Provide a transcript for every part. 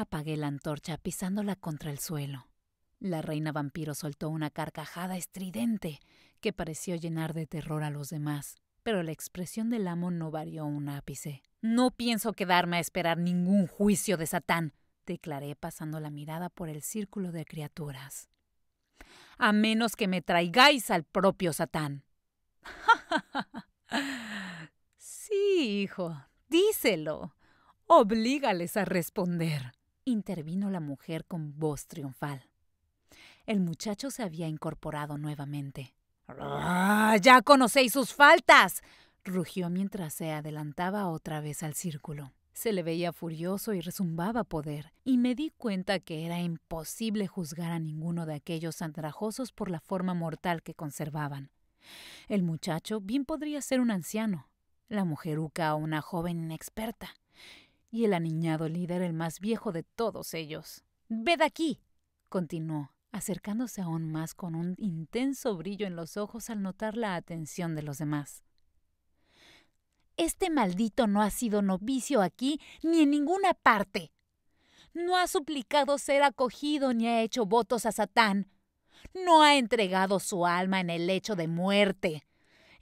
Apagué la antorcha pisándola contra el suelo. La reina vampiro soltó una carcajada estridente que pareció llenar de terror a los demás, pero la expresión del amo no varió un ápice. No pienso quedarme a esperar ningún juicio de Satán, declaré pasando la mirada por el círculo de criaturas. A menos que me traigáis al propio Satán. sí, hijo, díselo. Oblígales a responder intervino la mujer con voz triunfal. El muchacho se había incorporado nuevamente. ¡Ah, ya conocéis sus faltas. rugió mientras se adelantaba otra vez al círculo. Se le veía furioso y resumbaba poder, y me di cuenta que era imposible juzgar a ninguno de aquellos andrajosos por la forma mortal que conservaban. El muchacho bien podría ser un anciano, la mujeruca una joven inexperta y el aniñado líder el más viejo de todos ellos. Ved aquí, continuó, acercándose aún más con un intenso brillo en los ojos al notar la atención de los demás. Este maldito no ha sido novicio aquí ni en ninguna parte. No ha suplicado ser acogido ni ha hecho votos a Satán. No ha entregado su alma en el lecho de muerte.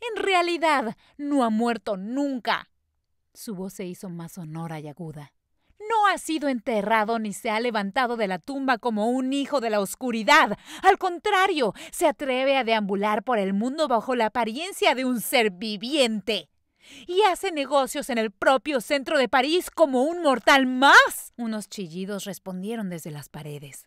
En realidad, no ha muerto nunca. Su voz se hizo más sonora y aguda. No ha sido enterrado ni se ha levantado de la tumba como un hijo de la oscuridad. Al contrario, se atreve a deambular por el mundo bajo la apariencia de un ser viviente. Y hace negocios en el propio centro de París como un mortal más. Unos chillidos respondieron desde las paredes.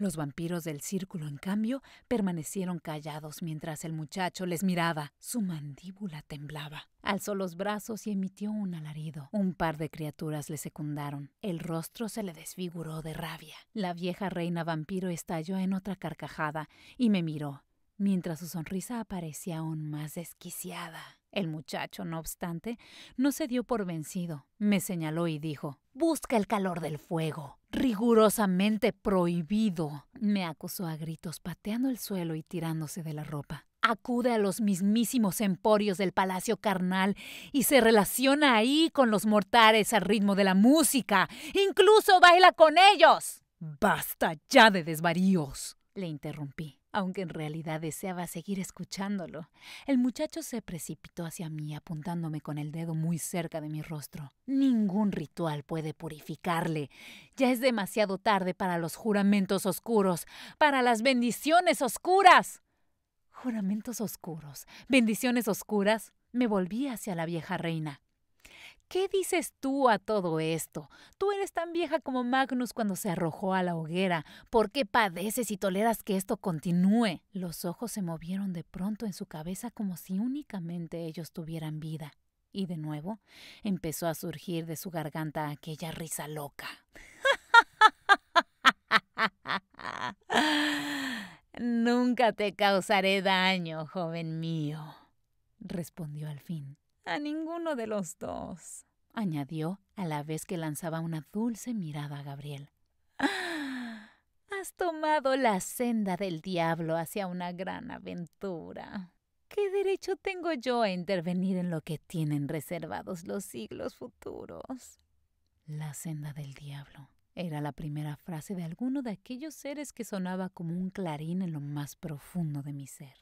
Los vampiros del círculo, en cambio, permanecieron callados mientras el muchacho les miraba. Su mandíbula temblaba. Alzó los brazos y emitió un alarido. Un par de criaturas le secundaron. El rostro se le desfiguró de rabia. La vieja reina vampiro estalló en otra carcajada y me miró, mientras su sonrisa aparecía aún más desquiciada. El muchacho, no obstante, no se dio por vencido. Me señaló y dijo Busca el calor del fuego. Rigurosamente prohibido, me acusó a gritos, pateando el suelo y tirándose de la ropa. Acude a los mismísimos emporios del palacio carnal y se relaciona ahí con los mortales al ritmo de la música. Incluso baila con ellos. Basta ya de desvaríos, le interrumpí. Aunque en realidad deseaba seguir escuchándolo, el muchacho se precipitó hacia mí apuntándome con el dedo muy cerca de mi rostro. Ningún ritual puede purificarle. Ya es demasiado tarde para los juramentos oscuros, para las bendiciones oscuras. Juramentos oscuros, bendiciones oscuras. Me volví hacia la vieja reina. ¿Qué dices tú a todo esto? Tú eres tan vieja como Magnus cuando se arrojó a la hoguera. ¿Por qué padeces y toleras que esto continúe? Los ojos se movieron de pronto en su cabeza como si únicamente ellos tuvieran vida. Y de nuevo empezó a surgir de su garganta aquella risa loca. Nunca te causaré daño, joven mío, respondió al fin. A ninguno de los dos, añadió a la vez que lanzaba una dulce mirada a Gabriel. Has tomado la senda del diablo hacia una gran aventura. ¿Qué derecho tengo yo a intervenir en lo que tienen reservados los siglos futuros? La senda del diablo era la primera frase de alguno de aquellos seres que sonaba como un clarín en lo más profundo de mi ser.